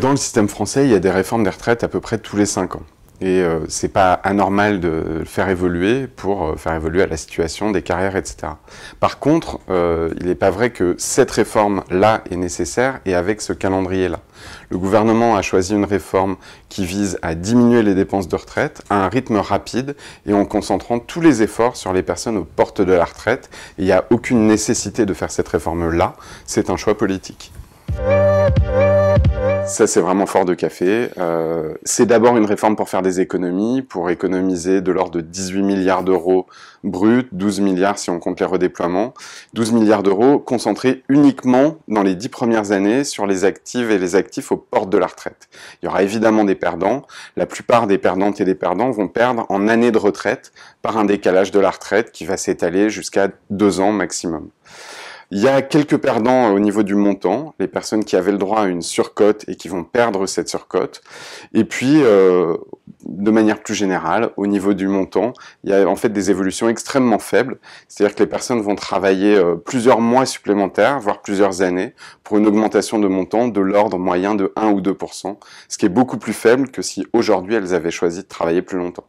Dans le système français, il y a des réformes des retraites à peu près tous les 5 ans. Et n'est euh, pas anormal de le faire évoluer pour euh, faire évoluer à la situation des carrières, etc. Par contre, euh, il n'est pas vrai que cette réforme-là est nécessaire et avec ce calendrier-là. Le gouvernement a choisi une réforme qui vise à diminuer les dépenses de retraite à un rythme rapide et en concentrant tous les efforts sur les personnes aux portes de la retraite. Il n'y a aucune nécessité de faire cette réforme-là, c'est un choix politique. Ça, c'est vraiment fort de café. Euh, c'est d'abord une réforme pour faire des économies, pour économiser de l'ordre de 18 milliards d'euros bruts, 12 milliards si on compte les redéploiements, 12 milliards d'euros concentrés uniquement dans les 10 premières années sur les actifs et les actifs aux portes de la retraite. Il y aura évidemment des perdants. La plupart des perdantes et des perdants vont perdre en année de retraite par un décalage de la retraite qui va s'étaler jusqu'à deux ans maximum. Il y a quelques perdants euh, au niveau du montant, les personnes qui avaient le droit à une surcote et qui vont perdre cette surcote. Et puis, euh, de manière plus générale, au niveau du montant, il y a en fait des évolutions extrêmement faibles. C'est-à-dire que les personnes vont travailler euh, plusieurs mois supplémentaires, voire plusieurs années, pour une augmentation de montant de l'ordre moyen de 1 ou 2 ce qui est beaucoup plus faible que si aujourd'hui elles avaient choisi de travailler plus longtemps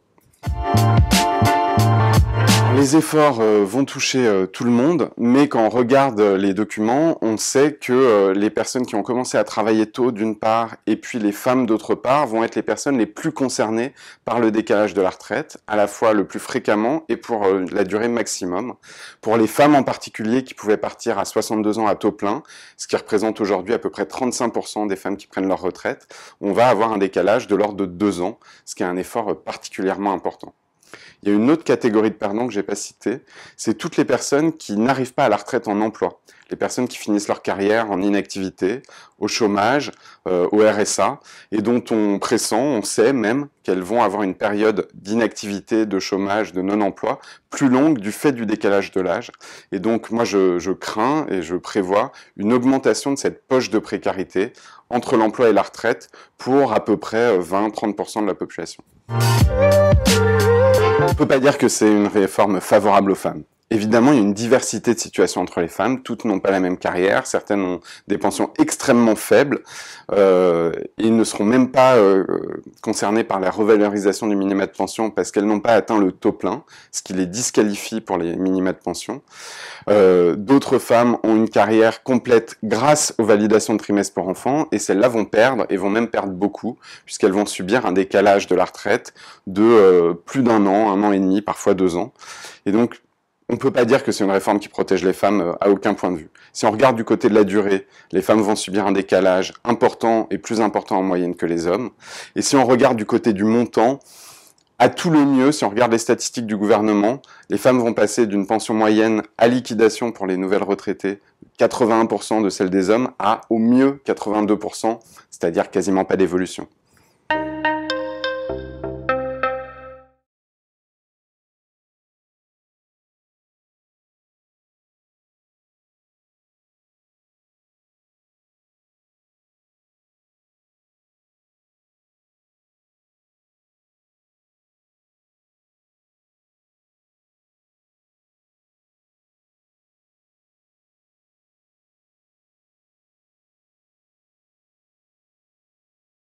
les efforts euh, vont toucher euh, tout le monde, mais quand on regarde euh, les documents, on sait que les personnes qui ont commencé à travailler tôt d'une part, et puis les femmes d'autre part, vont être les personnes les plus concernées par le décalage de la retraite, à la fois le plus fréquemment et pour la durée maximum. Pour les femmes en particulier qui pouvaient partir à 62 ans à taux plein, ce qui représente aujourd'hui à peu près 35% des femmes qui prennent leur retraite, on va avoir un décalage de l'ordre de 2 ans, ce qui est un effort particulièrement important. Il y a une autre catégorie de perdants que j'ai pas citée, c'est toutes les personnes qui n'arrivent pas à la retraite en emploi. Les personnes qui finissent leur carrière en inactivité, au chômage, euh, au RSA, et dont on pressent, on sait même qu'elles vont avoir une période d'inactivité, de chômage, de non-emploi plus longue du fait du décalage de l'âge. Et donc moi je, je crains et je prévois une augmentation de cette poche de précarité entre l'emploi et la retraite pour à peu près 20-30% euh, de la population on peut pas dire que c'est une réforme favorable aux femmes. Évidemment, il y a une diversité de situations entre les femmes. Toutes n'ont pas la même carrière. Certaines ont des pensions extrêmement faibles. Euh, ils ne seront même pas euh, concernés par la revalorisation du minima de pension parce qu'elles n'ont pas atteint le taux plein, ce qui les disqualifie pour les minima de pension. Euh, d'autres femmes ont une carrière complète grâce aux validations de trimestre pour enfants et celles-là vont perdre et vont même perdre beaucoup puisqu'elles vont subir un décalage de la retraite de euh, plus d'un an, un an et demi, parfois deux ans. Et donc, on ne peut pas dire que c'est une réforme qui protège les femmes euh, à aucun point de vue. Si on regarde du côté de la durée, les femmes vont subir un décalage important et plus important en moyenne que les hommes. Et si on regarde du côté du montant, à tout le mieux, si on regarde les statistiques du gouvernement, les femmes vont passer d'une pension moyenne à liquidation pour les nouvelles retraitées, 81% de celle des hommes, à au mieux 82%, c'est-à-dire quasiment pas d'évolution.